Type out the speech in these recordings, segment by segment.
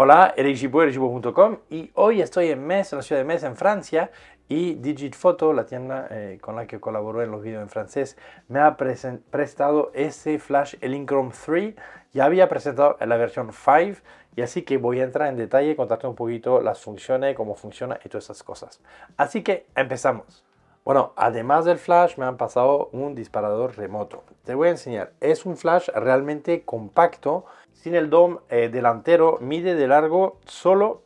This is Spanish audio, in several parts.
Hola, Eric y hoy estoy en Metz, en la ciudad de Metz, en Francia y Digit Photo, la tienda eh, con la que colaboró en los vídeos en francés, me ha prestado ese flash, el Chrome 3. Ya había presentado la versión 5 y así que voy a entrar en detalle contarte un poquito las funciones, cómo funciona y todas esas cosas. Así que empezamos. Bueno, además del flash me han pasado un disparador remoto. Te voy a enseñar. Es un flash realmente compacto. Sin el dom eh, delantero mide de largo solo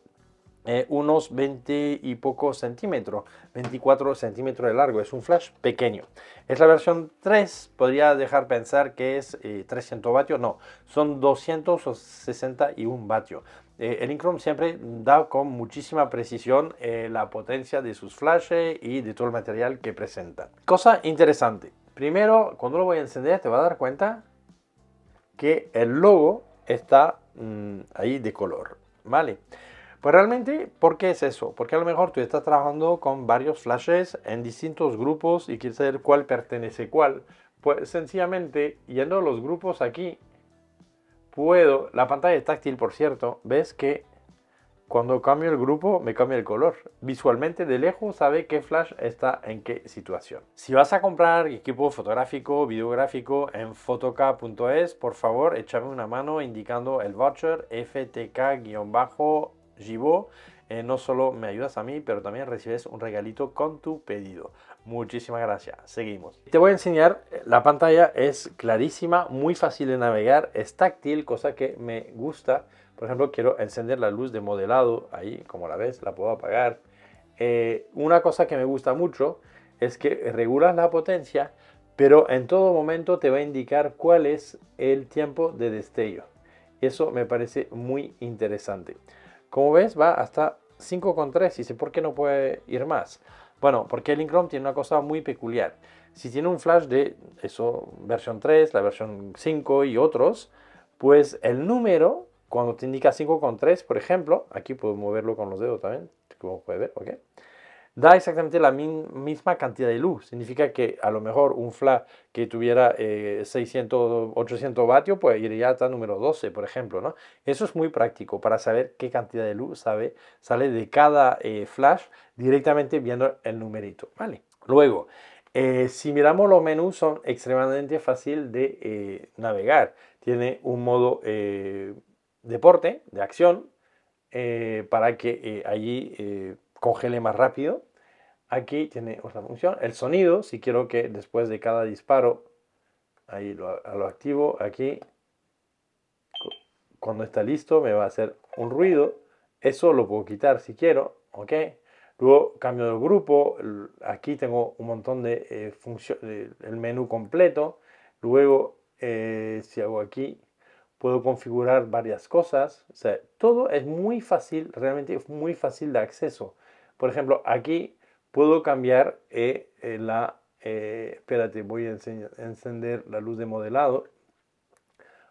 eh, unos 20 y pocos centímetros, 24 centímetros de largo, es un flash pequeño. Es la versión 3, podría dejar pensar que es 300 eh, vatios, no, son 261 vatios. Eh, el Inchrome siempre da con muchísima precisión eh, la potencia de sus flashes y de todo el material que presenta. Cosa interesante. Primero, cuando lo voy a encender te vas a dar cuenta que el logo está mm, ahí de color. ¿Vale? Pues realmente, ¿por qué es eso? Porque a lo mejor tú estás trabajando con varios flashes en distintos grupos y quieres saber cuál pertenece a cuál. Pues sencillamente, yendo a los grupos aquí puedo, la pantalla táctil por cierto, ves que cuando cambio el grupo me cambia el color. Visualmente de lejos sabe qué flash está en qué situación. Si vas a comprar equipo fotográfico, videográfico en fotoca.es, por favor échame una mano indicando el voucher ftk jibo Eh, no solo me ayudas a mí, pero también recibes un regalito con tu pedido. Muchísimas gracias. Seguimos. Te voy a enseñar, eh, la pantalla es clarísima, muy fácil de navegar, es táctil, cosa que me gusta. Por ejemplo, quiero encender la luz de modelado, ahí como la ves, la puedo apagar. Eh, una cosa que me gusta mucho es que regulas la potencia, pero en todo momento te va a indicar cuál es el tiempo de destello. Eso me parece muy interesante. Como ves, va hasta 5,3 y sé por qué no puede ir más. Bueno, porque el Chrome tiene una cosa muy peculiar. Si tiene un flash de eso, versión 3, la versión 5 y otros, pues el número, cuando te indica 5.3, por ejemplo, aquí puedo moverlo con los dedos también, como puede ver, ¿ok? da exactamente la misma cantidad de luz. Significa que a lo mejor un flash que tuviera 600, eh, 800 vatios, pues iría hasta número 12, por ejemplo. ¿no? Eso es muy práctico para saber qué cantidad de luz sale de cada eh, flash directamente viendo el numerito. ¿vale? Luego, eh, si miramos los menús, son extremadamente fácil de navegar. Tiene un modo deporte, de acción, para que allí cógele más rápido. Aquí tiene otra función, el sonido, si quiero que después de cada disparo, ahí lo, lo activo, aquí, cuando está listo me va a hacer un ruido, eso lo puedo quitar si quiero, ¿ok? Luego cambio de grupo, aquí tengo un montón de eh, funciones, el menú completo. Luego, eh, si hago aquí, puedo configurar varias cosas. O sea, todo es muy fácil, realmente es muy fácil de acceso. Por ejemplo, aquí puedo cambiar eh, eh, la... Eh, espérate, voy a encender la luz de modelado.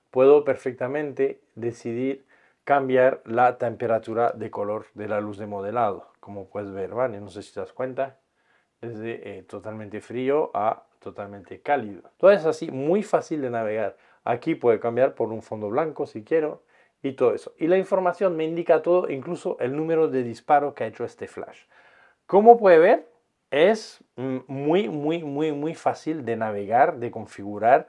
Puedo perfectamente decidir cambiar la temperatura de color de la luz de modelado. Como puedes ver, ¿vale? No sé si te das cuenta. Desde totalmente frío a totalmente cálido. Todo es así, muy fácil de navegar. Aquí puedo cambiar por un fondo blanco si quiero y todo eso. Y la información me indica todo, incluso el número de disparo que ha hecho este flash. Como puede ver, es mm, muy, muy, muy, muy fácil de navegar, de configurar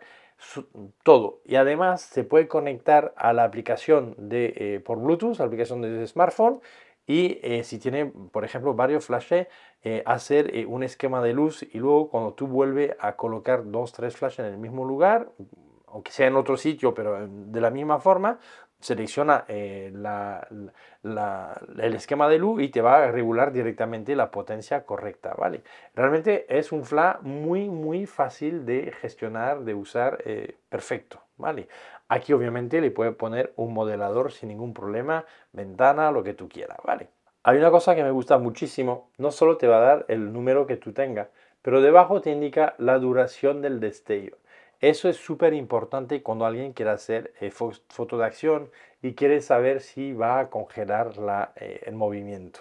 todo. Y además se puede conectar a la aplicación de, eh, por Bluetooth, la aplicación de smartphone, y eh, si tiene, por ejemplo, varios flashes, eh, hacer un esquema de luz y luego cuando tú vuelves a colocar dos, tres flashes en el mismo lugar, aunque sea en otro sitio, pero de la misma forma, selecciona eh, el esquema de luz y te va a regular directamente la potencia correcta, ¿vale? Realmente es un FLA muy, muy fácil de gestionar, de usar, eh, perfecto, ¿vale? Aquí obviamente le puedes poner un modelador sin ningún problema, ventana, lo que tú quieras, ¿vale? Hay una cosa que me gusta muchísimo, no solo te va a dar el número que tú tengas, pero debajo te indica la duración del destello. Eso es súper importante cuando alguien quiere hacer eh, foto de acción y quiere saber si va a congelar la, eh, el movimiento.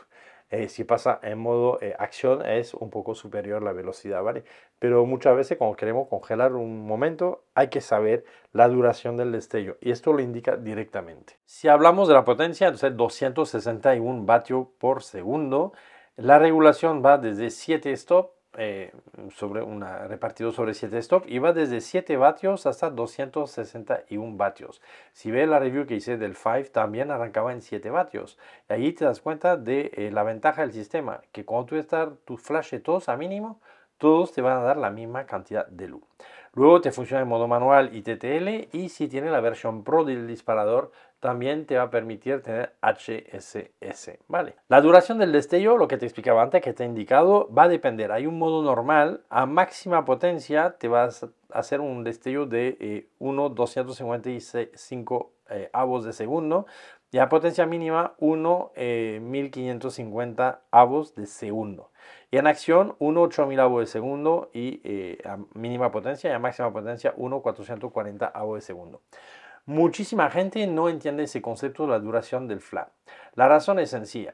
Eh, si pasa en modo acción es un poco superior la velocidad, ¿vale? Pero muchas veces cuando queremos congelar un momento hay que saber la duración del destello y esto lo indica directamente. Si hablamos de la potencia, entonces 261 vatios por segundo, la regulación va desde 7 stop eh, sobre una, repartido sobre 7 stock y va desde 7 vatios hasta 261 vatios. Si ve la review que hice del 5, también arrancaba en 7 vatios. Y ahí te das cuenta de eh, la ventaja del sistema, que cuando tú estás tu flash todos a mínimo, todos te van a dar la misma cantidad de luz. Luego te funciona en modo manual y TTL y si tiene la versión Pro del disparador, también te va a permitir tener HSS, ¿vale? La duración del destello, lo que te explicaba antes, que te he indicado, va a depender. Hay un modo normal, a máxima potencia te vas a hacer un destello de 1,255 eh, eh, avos de segundo y a potencia mínima 1,550 eh, avos de segundo. Y en acción 1,8000 avos de segundo y a mínima potencia y a máxima potencia 1,440 avos de segundo. Muchísima gente no entiende ese concepto de la duración del flash. La razón es sencilla.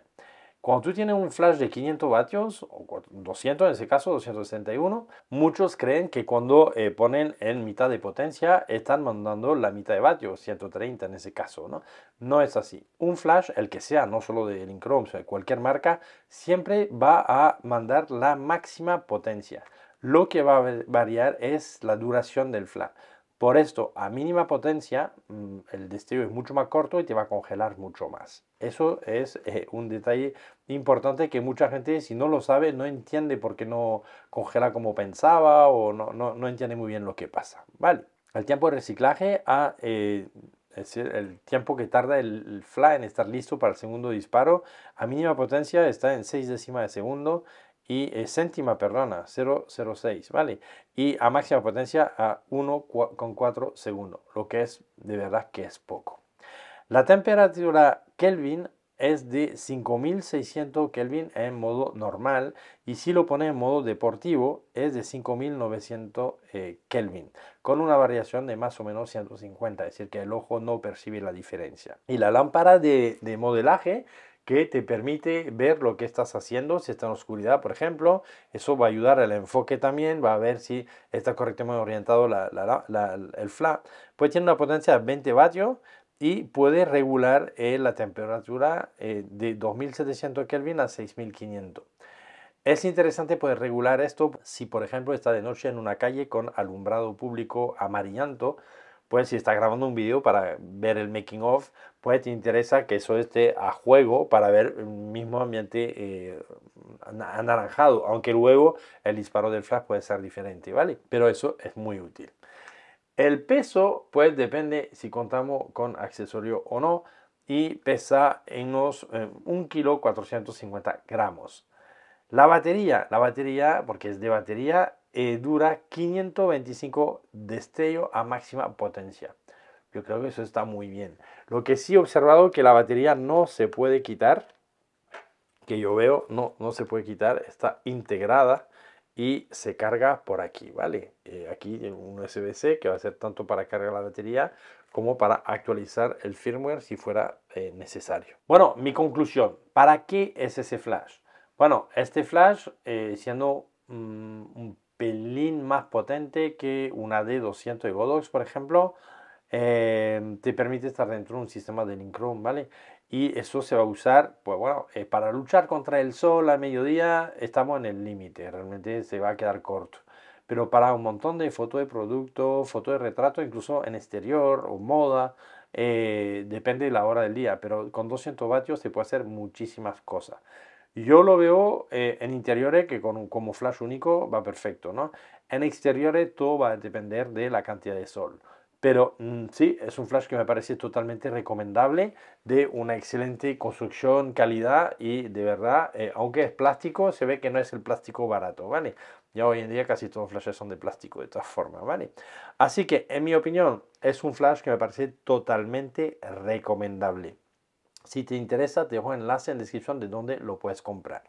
Cuando tú tienes un flash de 500 vatios, o 200 en ese caso, 261, muchos creen que cuando eh, ponen en mitad de potencia están mandando la mitad de vatios, 130 en ese caso, ¿no? No es así. Un flash, el que sea, no solo de Linkrom, o sea, cualquier marca, siempre va a mandar la máxima potencia. Lo que va a variar es la duración del flash. Por esto, a mínima potencia, mm, el destello es mucho más corto y te va a congelar mucho más. Eso es eh, un detalle importante que mucha gente, si no lo sabe, no entiende por qué no congela como pensaba o no, no, entiende muy bien lo que pasa. Vale, el tiempo de reciclaje a... Ah, eh, el tiempo que tarda el fly en estar listo para el segundo disparo. A mínima potencia está en 6 décimas de segundo y céntima, eh, perdona, 0,06, ¿vale? Y a máxima potencia a 1,4 segundos, lo que es de verdad que es poco. La temperatura Kelvin es de 5600 Kelvin en modo normal y si lo pone en modo deportivo es de 5900 eh, Kelvin con una variación de más o menos 150 es decir que el ojo no percibe la diferencia y la lámpara de, de modelaje que te permite ver lo que estás haciendo, si está en oscuridad, por ejemplo. Eso va a ayudar al enfoque también, va a ver si está correctamente orientado el flash. Pues tiene una potencia de 20 vatios y puede regular eh, la temperatura eh, de 2700 Kelvin a 6500. Es interesante poder regular esto si, por ejemplo, está de noche en una calle con alumbrado público amarillento pues si estás grabando un vídeo para ver el making of, pues te interesa que eso esté a juego para ver el mismo ambiente eh, anaranjado, aunque luego el disparo del flash puede ser diferente, ¿vale? Pero eso es muy útil. El peso, pues depende si contamos con accesorio o no, y pesa en unos eh, un 1 kilo 450 gramos. La batería, la batería, porque es de batería, eh, dura 525 destello a máxima potencia. Yo creo que eso está muy bien. Lo que sí he observado que la batería no se puede quitar, que yo veo, no, no se puede quitar, está integrada y se carga por aquí, ¿vale? Eh, aquí un USB-C que va a ser tanto para cargar la batería como para actualizar el firmware si fuera eh, necesario. Bueno, mi conclusión, ¿para qué es ese flash? Bueno, este flash, siendo mm, un pelín más potente que una D200 de Godox, por ejemplo. Eh, te permite estar dentro de un sistema de linkroom ¿vale? Y eso se va a usar, pues bueno, eh, para luchar contra el sol a mediodía estamos en el límite, realmente se va a quedar corto. Pero para un montón de fotos de producto, fotos de retrato, incluso en exterior o moda, eh, depende de la hora del día, pero con 200 vatios se puede hacer muchísimas cosas. Yo lo veo eh, en interiores que como flash único va perfecto, ¿no? En exteriores todo va a depender de la cantidad de sol. Pero mm, sí, es un flash que me parece totalmente recomendable, de una excelente construcción, calidad y de verdad, eh, aunque es plástico, se ve que no es el plástico barato, ¿vale? Ya hoy en día casi todos los flashes son de plástico de todas formas, ¿vale? Así que en mi opinión es un flash que me parece totalmente recomendable. Si te interesa, te dejo enlace en la descripción de donde lo puedes comprar.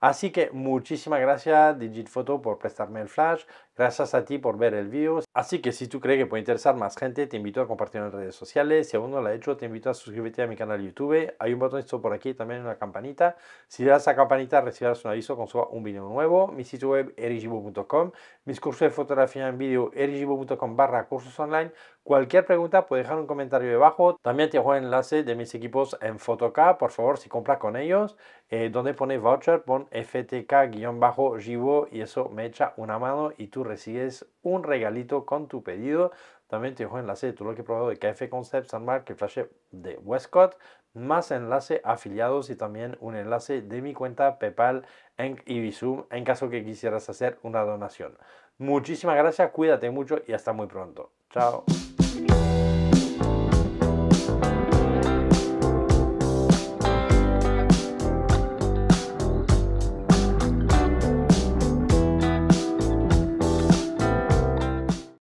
Así que muchísimas gracias Digit Photo por prestarme el flash. Gracias a ti por ver el vídeo. Así que si tú crees que puede interesar más gente, te invito a compartirlo en redes sociales. Si aún no lo has hecho, te invito a suscribirte a mi canal YouTube. Hay un esto por aquí, también una campanita. Si das a la campanita, recibirás un aviso con suba un vídeo nuevo. Mi sitio web erigibo.com, mis cursos de fotografía en vídeo erigibo.com barra cursos online. Cualquier pregunta puedes dejar un comentario debajo. También te dejo el enlace de mis equipos en Fotok. por favor, si compras con ellos. Eh, donde pone voucher, pon ftk jibo y eso me echa una mano y tú recibes un regalito con tu pedido. También te dejo enlace de todo lo que he probado de KF Concept, Mark, el flash de Westcott, más enlace afiliados y también un enlace de mi cuenta PayPal en Ibizum en caso que quisieras hacer una donación. Muchísimas gracias, cuídate mucho y hasta muy pronto. Chao.